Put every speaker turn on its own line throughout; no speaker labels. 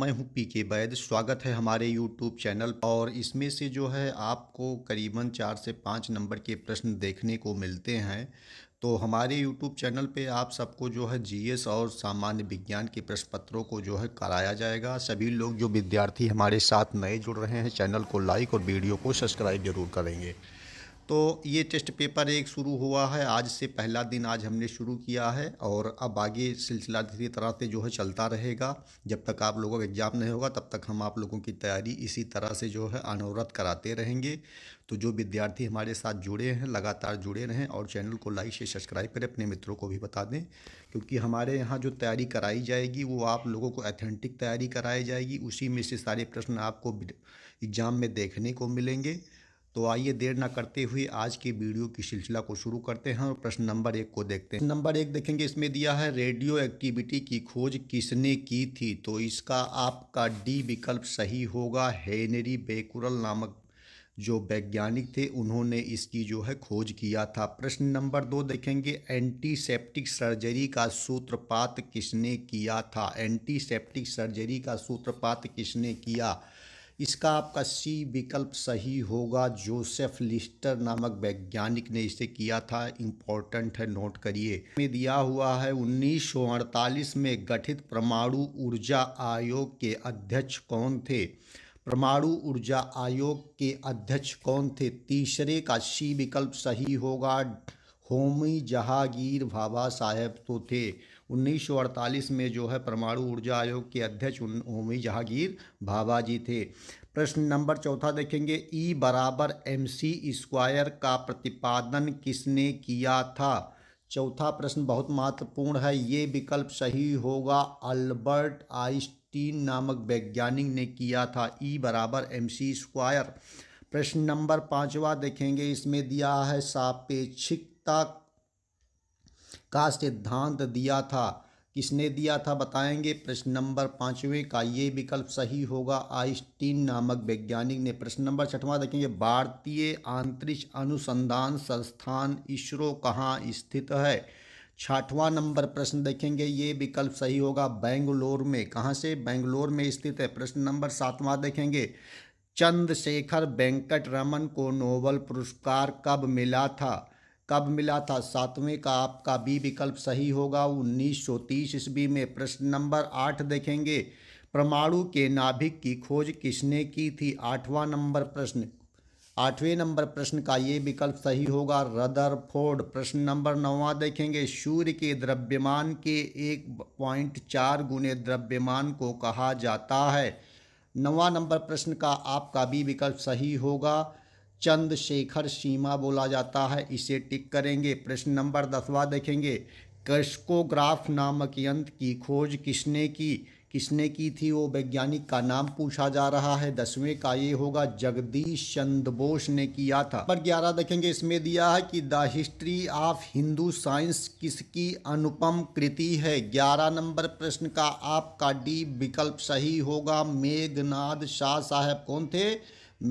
मैं हूं पी के बैद स्वागत है हमारे यूट्यूब चैनल और इसमें से जो है आपको करीबन चार से पाँच नंबर के प्रश्न देखने को मिलते हैं तो हमारे यूट्यूब चैनल पे आप सबको जो है जीएस और सामान्य विज्ञान के प्रश्न पत्रों को जो है कराया जाएगा सभी लोग जो विद्यार्थी हमारे साथ नए जुड़ रहे हैं चैनल को लाइक और वीडियो को सब्सक्राइब जरूर करेंगे तो ये टेस्ट पेपर एक शुरू हुआ है आज से पहला दिन आज हमने शुरू किया है और अब आगे सिलसिला धीरे तरह से जो है चलता रहेगा जब तक आप लोगों का एग्ज़ाम नहीं होगा तब तक हम आप लोगों की तैयारी इसी तरह से जो है अनवरत कराते रहेंगे तो जो विद्यार्थी हमारे साथ जुड़े हैं लगातार जुड़े रहें और चैनल को लाइक से सब्सक्राइब करें अपने मित्रों को भी बता दें क्योंकि हमारे यहाँ जो तैयारी कराई जाएगी वो आप लोगों को अथेंटिक तैयारी कराई जाएगी उसी में से सारे प्रश्न आपको एग्ज़ाम में देखने को मिलेंगे तो आइए देर ना करते हुए आज की वीडियो की सिलसिला को शुरू करते हैं और प्रश्न नंबर एक को देखते हैं नंबर एक देखेंगे इसमें दिया है रेडियो एक्टिविटी की खोज किसने की थी तो इसका आपका डी विकल्प सही होगा हेनरी बेकुरल नामक जो वैज्ञानिक थे उन्होंने इसकी जो है खोज किया था प्रश्न नंबर दो देखेंगे एंटीसेप्टिक सर्जरी का सूत्रपात किसने किया था एंटीसेप्टिक सर्जरी का सूत्रपात किसने किया इसका आपका सी विकल्प सही होगा जोसेफ लिस्टर नामक वैज्ञानिक ने इसे किया था इम्पोर्टेंट है नोट करिए में दिया हुआ है उन्नीस में गठित परमाणु ऊर्जा आयोग के अध्यक्ष कौन थे परमाणु ऊर्जा आयोग के अध्यक्ष कौन थे तीसरे का सी विकल्प सही होगा होमी जहांगीर बाबा साहेब तो थे 1948 में जो है परमाणु ऊर्जा आयोग के अध्यक्ष होमी जहांगीर भाभा जी थे प्रश्न नंबर चौथा देखेंगे ई e बराबर एम सी स्क्वायर का प्रतिपादन किसने किया था चौथा प्रश्न बहुत महत्वपूर्ण है ये विकल्प सही होगा अल्बर्ट आइंस्टीन नामक वैज्ञानिक ने किया था ई e बराबर एम सी स्क्वायर प्रश्न नंबर पाँचवा देखेंगे इसमें दिया है सापेक्षिकता का सिद्धांत दिया था किसने दिया था बताएंगे प्रश्न नंबर पाँचवें का ये विकल्प सही होगा आइस्टीन नामक वैज्ञानिक ने प्रश्न नंबर छठवां देखेंगे भारतीय आंतरिक्ष अनुसंधान संस्थान इसरो कहाँ स्थित है छठवां नंबर प्रश्न देखेंगे ये विकल्प सही होगा बेंगलोर में कहाँ से बेंगलोर में स्थित है प्रश्न नंबर सातवां देखेंगे चंद्रशेखर वेंकट रमन को नोबल पुरस्कार कब मिला था कब मिला था सातवें का आपका बी विकल्प सही होगा उन्नीस सौ तीस ईस्वी में प्रश्न नंबर आठ देखेंगे परमाणु के नाभिक की खोज किसने की थी आठवां नंबर प्रश्न आठवें नंबर प्रश्न का ये विकल्प सही होगा रदर फोर्ड प्रश्न नंबर नौवा देखेंगे सूर्य के द्रव्यमान के एक पॉइंट चार गुने द्रव्यमान को कहा जाता है नवा नंबर प्रश्न का आपका भी विकल्प सही होगा चंद्रशेखर सीमा बोला जाता है इसे टिक करेंगे प्रश्न नंबर दसवा देखेंगे कर्स्कोग्राफ नामक यंत्र की खोज किसने की किसने की थी वो वैज्ञानिक का नाम पूछा जा रहा है दसवें का ये होगा जगदीश चंद्र बोस ने किया था पर ग्यारह देखेंगे इसमें दिया है कि the history of Hindu science किसकी अनुपम कृति है ग्यारह नंबर प्रश्न का आपका डी विकल्प सही होगा मेघनाद शाह साहब कौन थे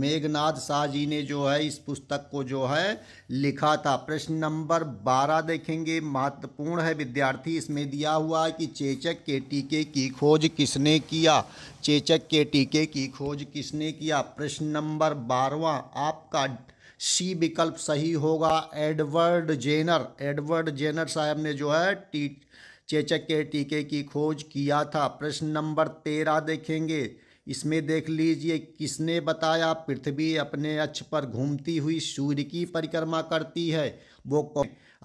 मेघनाथ शाह जी ने जो है इस पुस्तक को जो है लिखा था प्रश्न नंबर बारह देखेंगे महत्वपूर्ण है विद्यार्थी इसमें दिया हुआ है कि चेचक के टीके की खोज किसने किया चेचक के टीके की खोज किसने किया प्रश्न नंबर बारवा आपका सी विकल्प सही होगा एडवर्ड जेनर एडवर्ड जेनर साहब ने जो है टी चेचक के टीके की खोज किया था प्रश्न नंबर तेरह देखेंगे इसमें देख लीजिए किसने बताया पृथ्वी अपने अक्ष पर घूमती हुई सूर्य की परिक्रमा करती है वो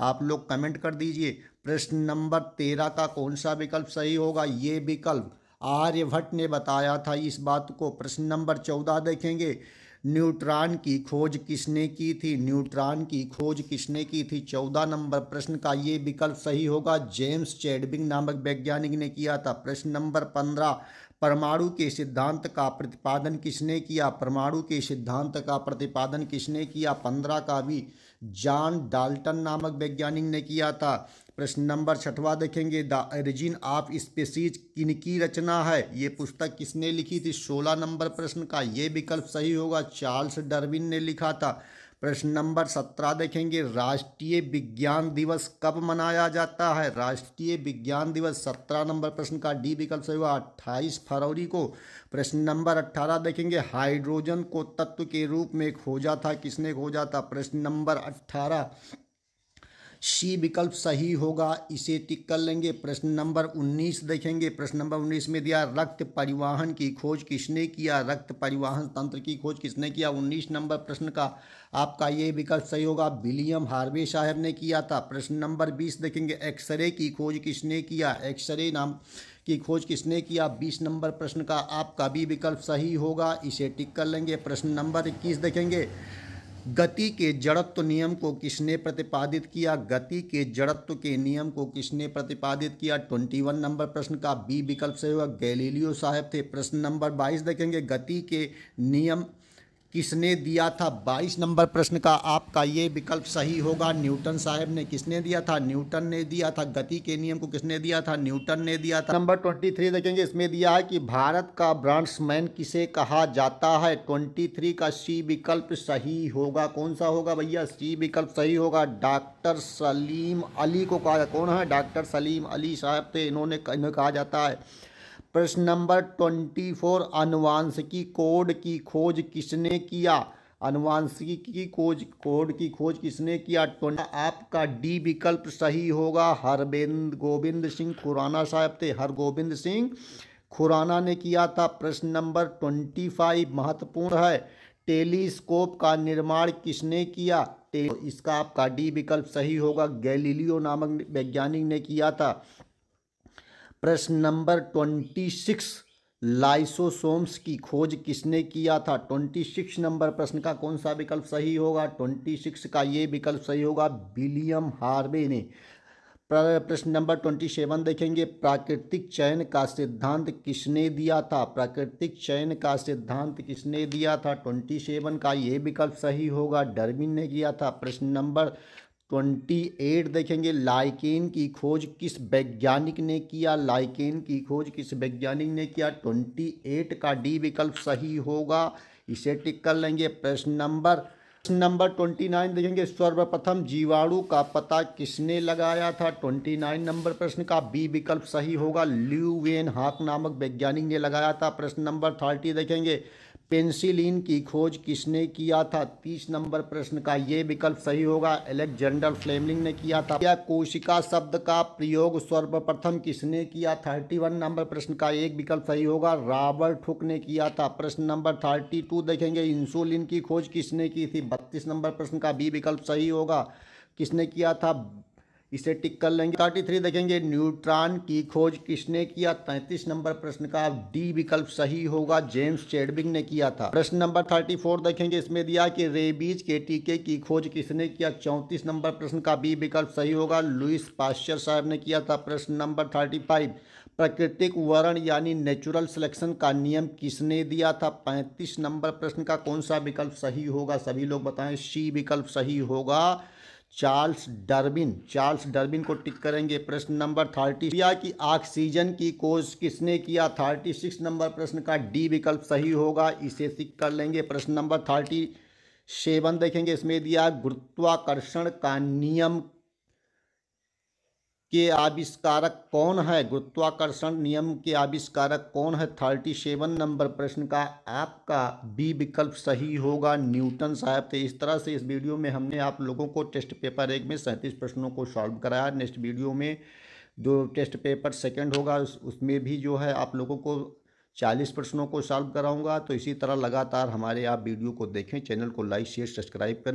आप लोग कमेंट कर दीजिए प्रश्न नंबर तेरह का कौन सा विकल्प सही होगा ये विकल्प आर्यभट्ट ने बताया था इस बात को प्रश्न नंबर चौदह देखेंगे न्यूट्रॉन की खोज किसने की थी न्यूट्रॉन की खोज किसने की थी चौदह नंबर प्रश्न का ये विकल्प सही होगा जेम्स चैडबिंग नामक वैज्ञानिक ने किया था प्रश्न नंबर पंद्रह परमाणु के सिद्धांत का प्रतिपादन किसने किया परमाणु के सिद्धांत का प्रतिपादन किसने किया पंद्रह का भी जॉन डाल्टन नामक वैज्ञानिक ने किया था प्रश्न नंबर छठवा देखेंगे द एरिजिन ऑफ स्पेसीज किनकी रचना है ये पुस्तक किसने लिखी थी सोलह नंबर प्रश्न का ये विकल्प सही होगा चार्ल्स डरविन ने लिखा था प्रश्न नंबर सत्रह देखेंगे राष्ट्रीय विज्ञान दिवस कब मनाया जाता है राष्ट्रीय विज्ञान दिवस सत्रह नंबर प्रश्न का डी विकल्प सही हुआ अट्ठाईस फरवरी को प्रश्न नंबर अट्ठारह देखेंगे हाइड्रोजन को तत्व के रूप में खोजा था किसने खोजा था प्रश्न नंबर अट्ठारह सी विकल्प सही होगा इसे टिक कर लेंगे प्रश्न नंबर 19 देखेंगे प्रश्न नंबर 19 में दिया रक्त परिवहन की खोज किसने किया रक्त परिवहन तंत्र की खोज किसने किया 19 नंबर प्रश्न का आपका ये विकल्प सही होगा विलियम हार्वे साहब ने किया था प्रश्न नंबर 20 देखेंगे एक्सरे की खोज किसने किया एक्सरे नाम की खोज किसने किया 20 नंबर प्रश्न का आपका भी विकल्प सही होगा इसे टिक कर लेंगे प्रश्न नंबर इक्कीस देखेंगे गति के जड़त्व नियम को किसने प्रतिपादित किया गति के जड़त्व के नियम को किसने प्रतिपादित किया ट्वेंटी वन नंबर प्रश्न का बी विकल्प से हुआ गैलीलियो साहब थे प्रश्न नंबर बाईस देखेंगे गति के नियम किसने दिया था 22 नंबर प्रश्न का आपका ये विकल्प सही होगा न्यूटन साहब ने किसने दिया था न्यूटन ने दिया था गति के नियम को किसने दिया था न्यूटन ने दिया था नंबर 23 देखेंगे इसमें दिया है कि भारत का ब्रांड्समैन किसे कहा जाता है 23 का सी विकल्प सही होगा कौन सा होगा भैया सी विकल्प सही होगा डॉक्टर सलीम अली को कहा कौन है डॉक्टर सलीम अली साहब थे इन्होंने कहा जाता है प्रश्न नंबर ट्वेंटी फोर अनुवांशिकी कोड की खोज किसने किया अनुवांशिकी की खोज कोड की खोज किसने किया ट्वेंटी आपका डी विकल्प सही होगा हरबिंद गोविंद सिंह खुराना साहब थे हरगोविंद सिंह खुराना ने किया था प्रश्न नंबर ट्वेंटी फाइव महत्वपूर्ण है टेलीस्कोप का निर्माण किसने किया इसका आपका डी विकल्प सही होगा गैलीलियो नामक वैज्ञानिक ने किया था प्रश्न नंबर ट्वेंटी सिक्स लाइसोसोम्स की खोज किसने किया था ट्वेंटी सिक्स नंबर प्रश्न का कौन सा विकल्प सही होगा ट्वेंटी सिक्स का ये विकल्प सही होगा विलियम हार्वे ने प्रश्न नंबर ट्वेंटी सेवन देखेंगे प्राकृतिक चयन का सिद्धांत किसने दिया था प्राकृतिक चयन का सिद्धांत किसने दिया था ट्वेंटी सेवन का ये विकल्प सही होगा डरबिन ने किया था प्रश्न नंबर ट्वेंटी एट देखेंगे लाइकेन की खोज किस वैज्ञानिक ने किया लाइकेन की खोज किस वैज्ञानिक ने किया ट्वेंटी एट का डी विकल्प सही होगा इसे टिक कर लेंगे प्रश्न नंबर प्रश्न नंबर ट्वेंटी नाइन देखेंगे सर्वप्रथम जीवाणु का पता किसने लगाया था ट्वेंटी नाइन नंबर प्रश्न का बी विकल्प सही होगा ल्यूवेन हाक नामक वैज्ञानिक ने लगाया था प्रश्न नंबर थर्टी देखेंगे पेंसिलिन की खोज किसने किया था तीस नंबर प्रश्न का ये विकल्प सही होगा एलेक्जेंडर फ्लेमिंग ने किया था या कोशिका शब्द का प्रयोग सर्वप्रथम किसने किया थर्टी वन नंबर प्रश्न का एक विकल्प सही होगा रॉबर्ट हुक ने किया था प्रश्न नंबर थर्टी टू देखेंगे इंसुलिन की खोज किसने की थी बत्तीस नंबर प्रश्न का बी विकल्प सही होगा किसने किया था इसे टिक कर लेंगे थर्टी थ्री देखेंगे न्यूट्रॉन की खोज किसने किया तैंतीस नंबर प्रश्न का डी विकल्प सही होगा जेम्स चेडबिंग ने किया था प्रश्न नंबर थर्टी फोर देखेंगे इसमें दिया कि रेबीज के टीके की खोज किसने किया चौंतीस नंबर प्रश्न का बी विकल्प सही होगा लुइस पाश्चर साहब ने किया था प्रश्न नंबर थर्टी फाइव प्राकृतिक वर्ण यानी नेचुरल सिलेक्शन का नियम किसने दिया था पैंतीस नंबर प्रश्न का कौन सा विकल्प सही होगा सभी लोग बताएं सी विकल्प सही होगा चार्ल्स डरबिन चार्ल्स डरबिन को टिक करेंगे प्रश्न नंबर थर्टी सिया कि ऑक्सीजन की खोज किसने किया थर्टी सिक्स नंबर प्रश्न का डी विकल्प सही होगा इसे सिक कर लेंगे प्रश्न नंबर थर्टी सेवन देखेंगे इसमें दिया गुरुत्वाकर्षण का नियम के आविष्कारक कौन है गुरुत्वाकर्षण नियम के आविष्कारक कौन है थर्टी सेवन नंबर प्रश्न का आपका बी विकल्प सही होगा न्यूटन साहब थे इस तरह से इस वीडियो में हमने आप लोगों को टेस्ट पेपर एक में सैंतीस प्रश्नों को सॉल्व कराया नेक्स्ट वीडियो में जो टेस्ट पेपर सेकेंड होगा उस, उसमें भी जो है आप लोगों को चालीस प्रश्नों को सॉल्व कराऊंगा तो इसी तरह लगातार हमारे आप वीडियो को देखें चैनल को लाइक शेयर सब्सक्राइब करें